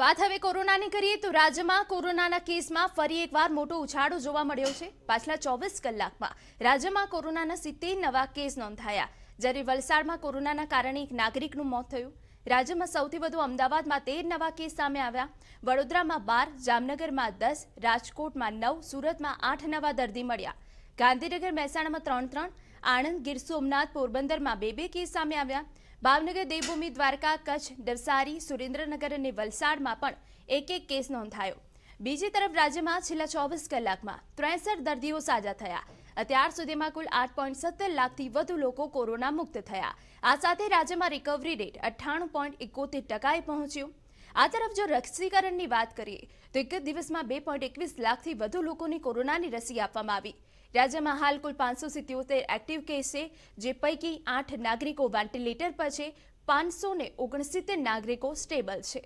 વાત હવે કોરોનાની કરીએ તો રાજ્યમાં કોરોનાના કેસમાં ફરી એકવાર મોટો ઉછાળો જોવા મળ્યો છે પાછલા ચોવીસ કલાકમાં રાજ્યમાં કોરોનાના સિત્તેર નવા કેસ નોંધાયા જ્યારે વલસાડમાં કોરોનાના કારણે એક નાગરિકનું મોત થયું રાજ્યમાં સૌથી વધુ અમદાવાદમાં તેર નવા કેસ સામે આવ્યા વડોદરામાં બાર જામનગરમાં દસ રાજકોટમાં નવ સુરતમાં આઠ નવા દર્દી મળ્યા ગાંધીનગર મહેસાણામાં ત્રણ ત્રણ આણંદ ગીર સોમનાથ પોરબંદરમાં બે બે કેસ સામે આવ્યા ભાવનગર દેવભૂમિ દ્વારકા કચ્છ નવસારી સુરેન્દ્રનગર અને વલસાડમાં પણ એક એક કેસ નોંધાયો બીજી તરફ રાજ્યમાં છેલ્લા ચોવીસ કલાકમાં ત્રેસઠ દર્દીઓ સાજા થયા અત્યાર સુધીમાં કુલ આઠ પોઈન્ટ સત્તર લાખથી વધુ લોકો કોરોના મુક્ત થયા આ સાથે રાજ્યમાં રિકવરી રેટ અઠ્ઠાણું પોઈન્ટ એકોતેર ટકાએ પહોંચ્યું આ તરફ જો રસીકરણની વાત કરીએ તો એક જ દિવસમાં બે પોઈન્ટ એકવીસ લાખથી વધુ લોકોને કોરોનાની રસી આપવામાં આવી રાજ્યમાં હાલ કુલ પાંચસો સિત્યોતેર એક્ટિવ કેસ છે જે પૈકી આઠ નાગરિકો વેન્ટિલેટર પર છે પાંચસો ઓગણસિત્તેર નાગરિકો સ્ટેબલ છે